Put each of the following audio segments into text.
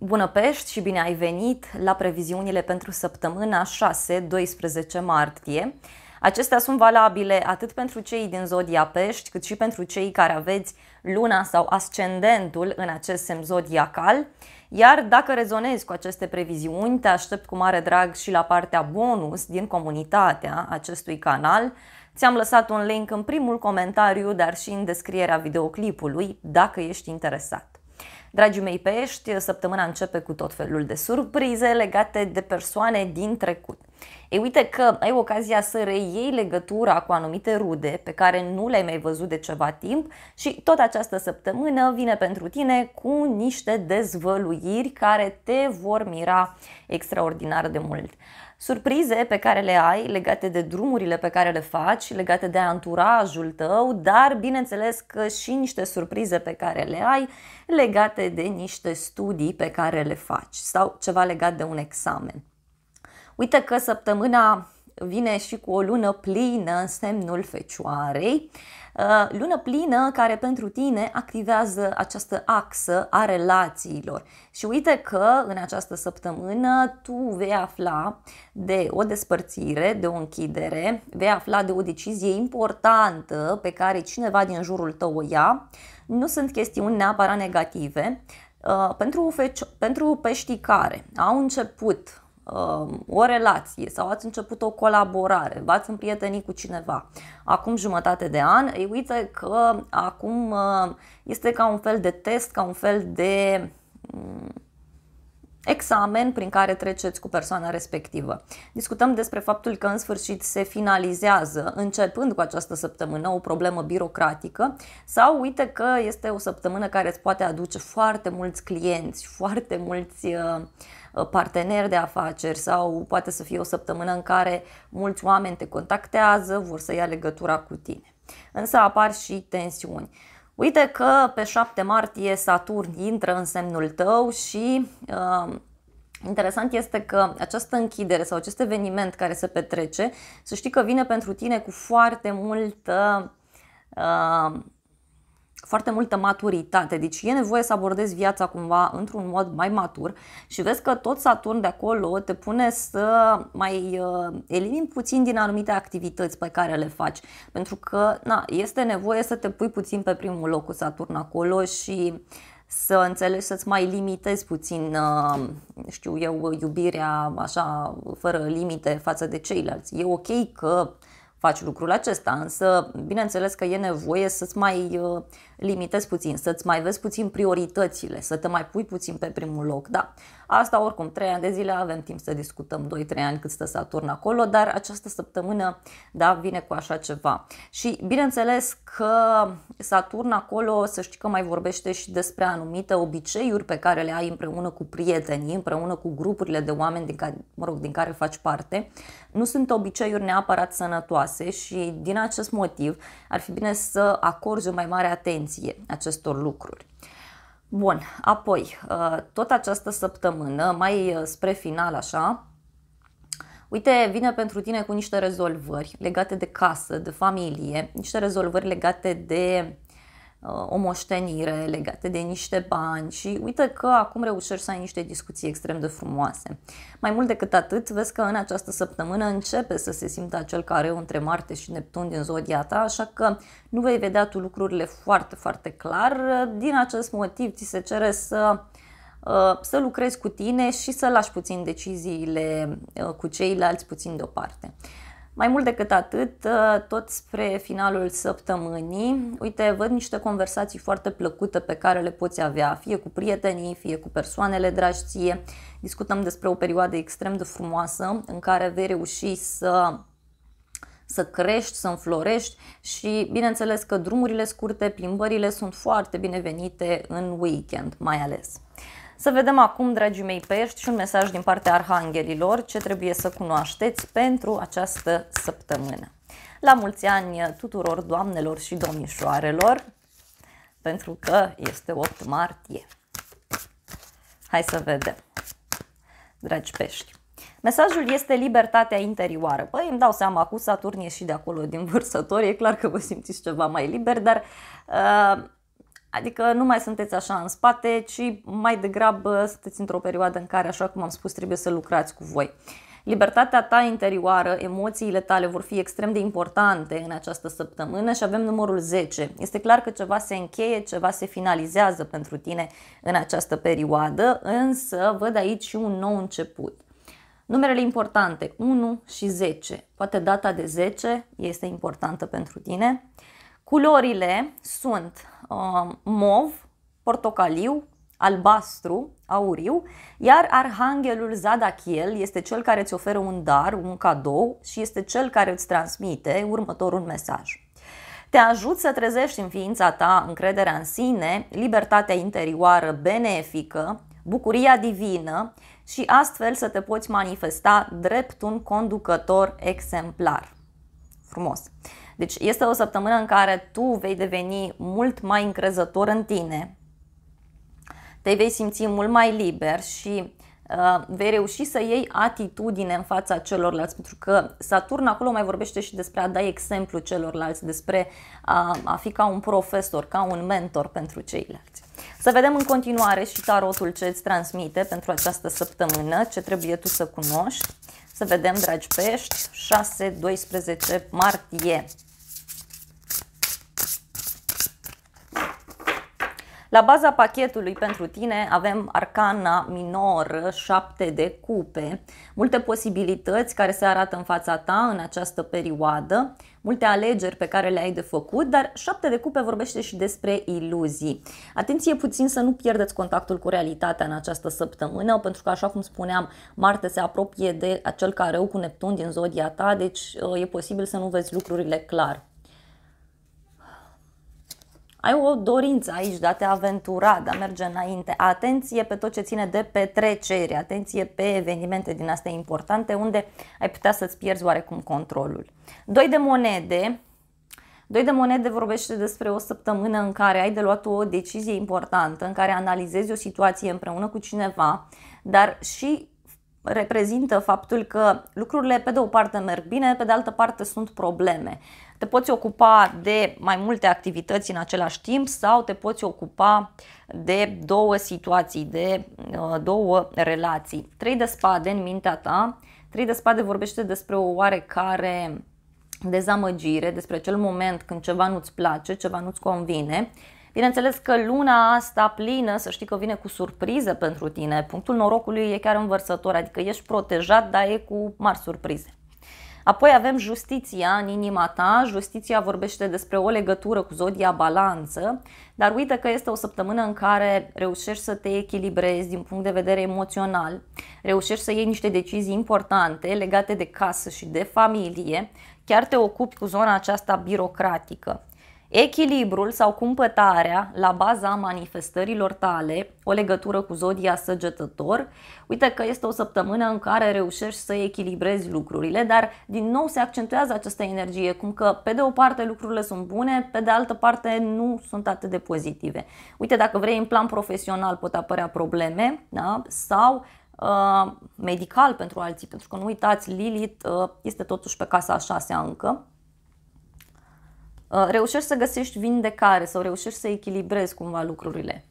Bună Pești și bine ai venit la previziunile pentru săptămâna 6-12 martie. Acestea sunt valabile atât pentru cei din zodia Pești, cât și pentru cei care aveți luna sau ascendentul în acest semn zodiacal. Iar dacă rezonezi cu aceste previziuni, te aștept cu mare drag și la partea bonus din comunitatea acestui canal. Ți-am lăsat un link în primul comentariu, dar și în descrierea videoclipului, dacă ești interesat. Dragii mei pești, săptămâna începe cu tot felul de surprize legate de persoane din trecut. E uite că ai ocazia să reiei legătura cu anumite rude pe care nu le-ai mai văzut de ceva timp și tot această săptămână vine pentru tine cu niște dezvăluiri care te vor mira extraordinar de mult surprize pe care le ai legate de drumurile pe care le faci, legate de anturajul tău, dar bineînțeles că și niște surprize pe care le ai legate de niște studii pe care le faci sau ceva legat de un examen. Uite că săptămâna vine și cu o lună plină în semnul fecioarei. Uh, lună plină care pentru tine activează această axă a relațiilor. Și uite că în această săptămână tu vei afla de o despărțire, de o închidere, vei afla de o decizie importantă pe care cineva din jurul tău o ia. Nu sunt chestiuni neapărat negative, uh, pentru, feci- pentru peștii care au început Um, o relație sau ați început o colaborare, v-ați împrietenit cu cineva acum jumătate de an, ei uite că acum uh, este ca un fel de test, ca un fel de mm, examen prin care treceți cu persoana respectivă. Discutăm despre faptul că în sfârșit se finalizează, începând cu această săptămână, o problemă birocratică sau uite că este o săptămână care îți poate aduce foarte mulți clienți, foarte mulți uh, Uh, parteneri de afaceri sau poate să fie o săptămână în care mulți oameni te contactează, vor să ia legătura cu tine. Însă apar și tensiuni. Uite că pe 7 martie Saturn intră în semnul tău și uh, Interesant este că această închidere sau acest eveniment care se petrece, să știi că vine pentru tine cu foarte multă uh, foarte multă maturitate, deci e nevoie să abordezi viața cumva într-un mod mai matur și vezi că tot Saturn de acolo te pune să mai uh, elimini puțin din anumite activități pe care le faci, pentru că na, este nevoie să te pui puțin pe primul loc cu Saturn acolo și să înțelegi să-ți mai limitezi puțin, uh, știu eu, iubirea așa fără limite față de ceilalți. E ok că uh, faci lucrul acesta, însă bineînțeles că e nevoie să-ți mai uh, limitezi puțin, să-ți mai vezi puțin prioritățile, să te mai pui puțin pe primul loc. Da, asta oricum, trei ani de zile avem timp să discutăm 2-3 ani cât stă Saturn acolo, dar această săptămână, da, vine cu așa ceva. Și bineînțeles că Saturn acolo, să știi că mai vorbește și despre anumite obiceiuri pe care le ai împreună cu prietenii, împreună cu grupurile de oameni din care, mă rog, din care faci parte. Nu sunt obiceiuri neapărat sănătoase sănătoase și din acest motiv ar fi bine să acorzi o mai mare atenție acestor lucruri. Bun, apoi, uh, tot această săptămână, mai uh, spre final așa, Uite, vine pentru tine cu niște rezolvări legate de casă, de familie, niște rezolvări legate de Uh, o moștenire legate de niște bani și uite că acum reușești să ai niște discuții extrem de frumoase. Mai mult decât atât, vezi că în această săptămână începe să se simtă acel care între Marte și Neptun din zodia ta, așa că nu vei vedea tu lucrurile foarte, foarte clar. Din acest motiv ți se cere să uh, să lucrezi cu tine și să lași puțin deciziile uh, cu ceilalți puțin deoparte. Mai mult decât atât, uh, tot spre finalul săptămânii, uite, văd niște conversații foarte plăcute pe care le poți avea, fie cu prietenii, fie cu persoanele dragi ție. Discutăm despre o perioadă extrem de frumoasă în care vei reuși să să crești, să înflorești și bineînțeles că drumurile scurte, plimbările sunt foarte binevenite în weekend mai ales. Să vedem acum, dragii mei pești, și un mesaj din partea arhanghelilor ce trebuie să cunoașteți pentru această săptămână. La mulți ani tuturor doamnelor și domnișoarelor, pentru că este 8 martie. Hai să vedem, dragi pești. Mesajul este libertatea interioară. Păi îmi dau seama, cu Saturn și de acolo din vârstător, e clar că vă simțiți ceva mai liber, dar uh, Adică nu mai sunteți așa în spate, ci mai degrabă sunteți într-o perioadă în care, așa cum am spus, trebuie să lucrați cu voi. Libertatea ta interioară, emoțiile tale vor fi extrem de importante în această săptămână și avem numărul 10. Este clar că ceva se încheie, ceva se finalizează pentru tine în această perioadă, însă văd aici și un nou început. Numerele importante 1 și 10. Poate data de 10 este importantă pentru tine. Culorile sunt Um, mov, portocaliu, albastru, auriu, iar arhanghelul Zadachiel este cel care îți oferă un dar, un cadou și este cel care îți transmite următorul mesaj. Te ajut să trezești în ființa ta încrederea în sine, libertatea interioară benefică, bucuria divină și astfel să te poți manifesta drept un conducător exemplar. Frumos! Deci este o săptămână în care tu vei deveni mult mai încrezător în tine, te vei simți mult mai liber și uh, vei reuși să iei atitudine în fața celorlalți, pentru că Saturn acolo mai vorbește și despre a da exemplu celorlalți, despre a, a fi ca un profesor, ca un mentor pentru ceilalți. Să vedem în continuare și tarotul ce îți transmite pentru această săptămână, ce trebuie tu să cunoști. Să vedem, dragi pești, 6-12 martie. La baza pachetului pentru tine avem arcana minoră, 7 de cupe, multe posibilități care se arată în fața ta în această perioadă, multe alegeri pe care le ai de făcut, dar 7 de cupe vorbește și despre iluzii. Atenție puțin să nu pierdeți contactul cu realitatea în această săptămână, pentru că așa cum spuneam, Marte se apropie de acel careu cu Neptun din zodia ta, deci uh, e posibil să nu vezi lucrurile clar ai o dorință aici de a te aventura, de a merge înainte. Atenție pe tot ce ține de petreceri, atenție pe evenimente din astea importante unde ai putea să-ți pierzi oarecum controlul. Doi de monede, Doi de monede vorbește despre o săptămână în care ai de luat o decizie importantă, în care analizezi o situație împreună cu cineva, dar și reprezintă faptul că lucrurile pe de o parte merg bine, pe de altă parte sunt probleme. Te poți ocupa de mai multe activități în același timp sau te poți ocupa de două situații, de uh, două relații. Trei de spade în mintea ta, trei de spade vorbește despre o oarecare dezamăgire, despre acel moment când ceva nu-ți place, ceva nu-ți convine Bineînțeles că luna asta plină, să știi că vine cu surprize pentru tine. Punctul norocului e chiar învărsător, adică ești protejat, dar e cu mari surprize. Apoi avem justiția în inima ta, justiția vorbește despre o legătură cu zodia balanță, dar uite că este o săptămână în care reușești să te echilibrezi din punct de vedere emoțional, reușești să iei niște decizii importante legate de casă și de familie, chiar te ocupi cu zona aceasta birocratică. Echilibrul sau cumpătarea la baza manifestărilor tale, o legătură cu zodia săgetător, uite că este o săptămână în care reușești să echilibrezi lucrurile, dar din nou se accentuează această energie, cum că pe de o parte lucrurile sunt bune, pe de altă parte nu sunt atât de pozitive. Uite, dacă vrei în plan profesional pot apărea probleme da? sau uh, medical pentru alții, pentru că nu uitați, Lilith uh, este totuși pe casa a șasea încă, Uh, reușești să găsești vindecare sau reușești să echilibrezi cumva lucrurile.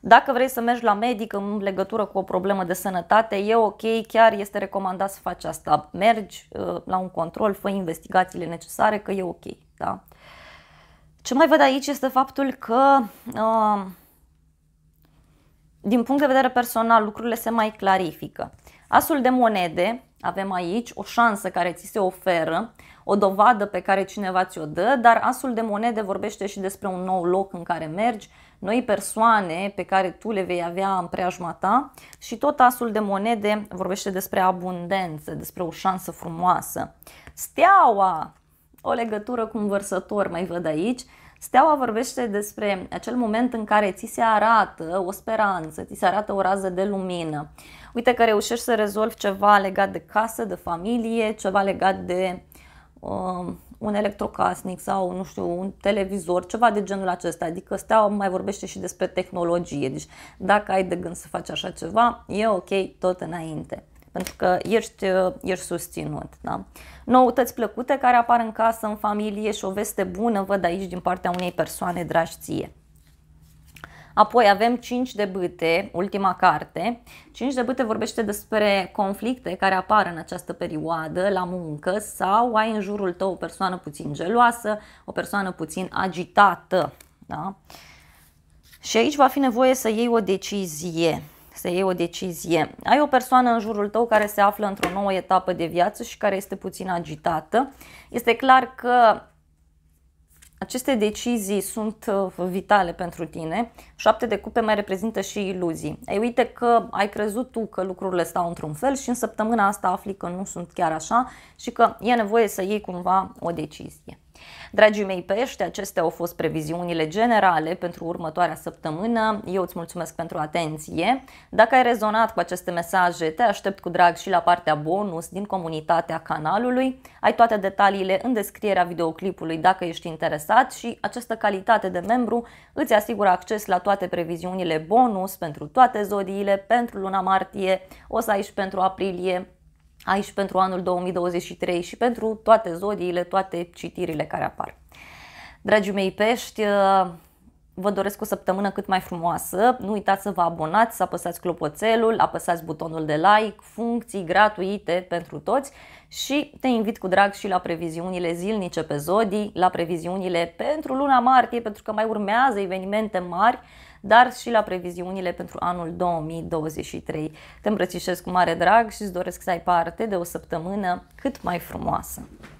Dacă vrei să mergi la medic în legătură cu o problemă de sănătate, e ok, chiar este recomandat să faci asta. Mergi uh, la un control, fă investigațiile necesare, că e ok. Da? Ce mai văd aici este faptul că, uh, din punct de vedere personal, lucrurile se mai clarifică. Asul de monede avem aici o șansă care ți se oferă, o dovadă pe care cineva ți-o dă, dar asul de monede vorbește și despre un nou loc în care mergi, noi persoane pe care tu le vei avea în preajma ta și tot asul de monede vorbește despre abundență, despre o șansă frumoasă. Steaua, o legătură cu un vărsător, mai văd aici, Steaua vorbește despre acel moment în care ți se arată o speranță, ți se arată o rază de lumină. Uite că reușești să rezolvi ceva legat de casă, de familie, ceva legat de um, un electrocasnic sau, nu știu, un televizor, ceva de genul acesta. Adică steaua mai vorbește și despre tehnologie. Deci dacă ai de gând să faci așa ceva, e ok tot înainte pentru că ești, uh, ești susținut. Da? Noutăți plăcute care apar în casă, în familie și o veste bună văd aici din partea unei persoane dragi ție. Apoi avem 5 de bâte, ultima carte. 5 de bâte vorbește despre conflicte care apar în această perioadă la muncă sau ai în jurul tău o persoană puțin geloasă, o persoană puțin agitată. Da? Și aici va fi nevoie să iei o decizie să iei o decizie. Ai o persoană în jurul tău care se află într-o nouă etapă de viață și care este puțin agitată. Este clar că aceste decizii sunt uh, vitale pentru tine. Șapte de cupe mai reprezintă și iluzii. Ai uite că ai crezut tu că lucrurile stau într-un fel și în săptămâna asta afli că nu sunt chiar așa și că e nevoie să iei cumva o decizie. Dragii mei pești, acestea au fost previziunile generale pentru următoarea săptămână. Eu îți mulțumesc pentru atenție. Dacă ai rezonat cu aceste mesaje, te aștept cu drag și la partea bonus din comunitatea canalului. Ai toate detaliile în descrierea videoclipului dacă ești interesat și această calitate de membru îți asigură acces la toate previziunile bonus pentru toate zodiile, pentru luna martie, o să ai și pentru aprilie, Aici pentru anul 2023 și pentru toate zodiile, toate citirile care apar. Dragii mei pești, uh, vă doresc o săptămână cât mai frumoasă. Nu uitați să vă abonați, să apăsați clopoțelul, apăsați butonul de like, funcții gratuite pentru toți și te invit cu drag și la previziunile zilnice pe zodii, la previziunile pentru luna martie, pentru că mai urmează evenimente mari dar și la previziunile pentru anul 2023. Te îmbrățișez cu mare drag și îți doresc să ai parte de o săptămână cât mai frumoasă.